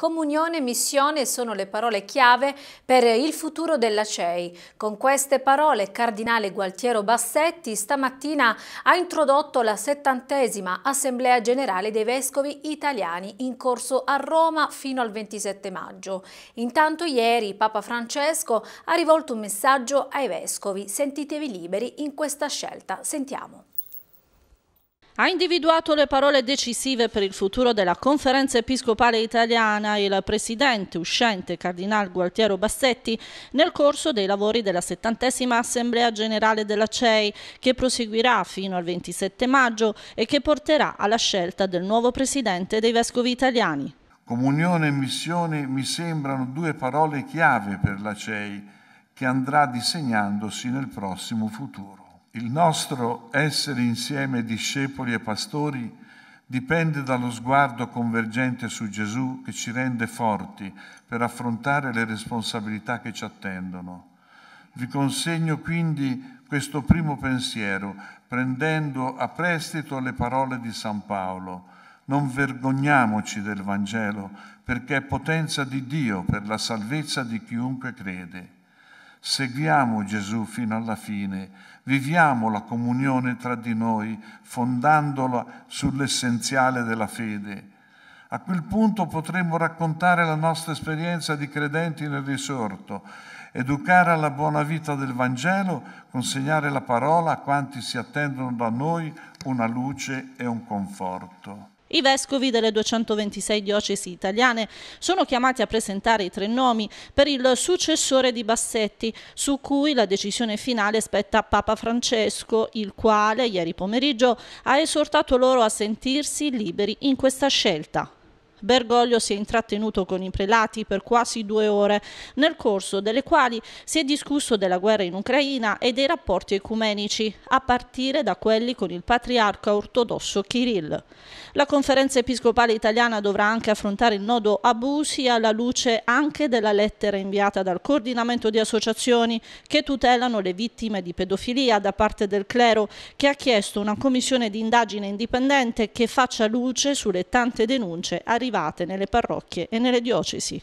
Comunione e missione sono le parole chiave per il futuro della CEI. Con queste parole Cardinale Gualtiero Bassetti stamattina ha introdotto la settantesima Assemblea Generale dei Vescovi Italiani in corso a Roma fino al 27 maggio. Intanto ieri Papa Francesco ha rivolto un messaggio ai Vescovi. Sentitevi liberi in questa scelta. Sentiamo ha individuato le parole decisive per il futuro della Conferenza Episcopale Italiana e il presidente uscente Cardinal Gualtiero Bassetti nel corso dei lavori della settantesima Assemblea Generale della CEI che proseguirà fino al 27 maggio e che porterà alla scelta del nuovo presidente dei Vescovi Italiani. Comunione e missione mi sembrano due parole chiave per la CEI che andrà disegnandosi nel prossimo futuro. Il nostro essere insieme discepoli e pastori dipende dallo sguardo convergente su Gesù che ci rende forti per affrontare le responsabilità che ci attendono. Vi consegno quindi questo primo pensiero, prendendo a prestito le parole di San Paolo. Non vergogniamoci del Vangelo, perché è potenza di Dio per la salvezza di chiunque crede Seguiamo Gesù fino alla fine, viviamo la comunione tra di noi, fondandola sull'essenziale della fede. A quel punto potremo raccontare la nostra esperienza di credenti nel risorto, educare alla buona vita del Vangelo, consegnare la parola a quanti si attendono da noi una luce e un conforto. I vescovi delle 226 diocesi italiane sono chiamati a presentare i tre nomi per il successore di Bassetti, su cui la decisione finale spetta Papa Francesco, il quale ieri pomeriggio ha esortato loro a sentirsi liberi in questa scelta. Bergoglio si è intrattenuto con i prelati per quasi due ore, nel corso delle quali si è discusso della guerra in Ucraina e dei rapporti ecumenici, a partire da quelli con il patriarca ortodosso Kirill. La conferenza episcopale italiana dovrà anche affrontare il nodo abusi alla luce anche della lettera inviata dal coordinamento di associazioni che tutelano le vittime di pedofilia da parte del clero, che ha chiesto una commissione di indagine indipendente che faccia luce sulle tante denunce arrivate private nelle parrocchie e nelle diocesi.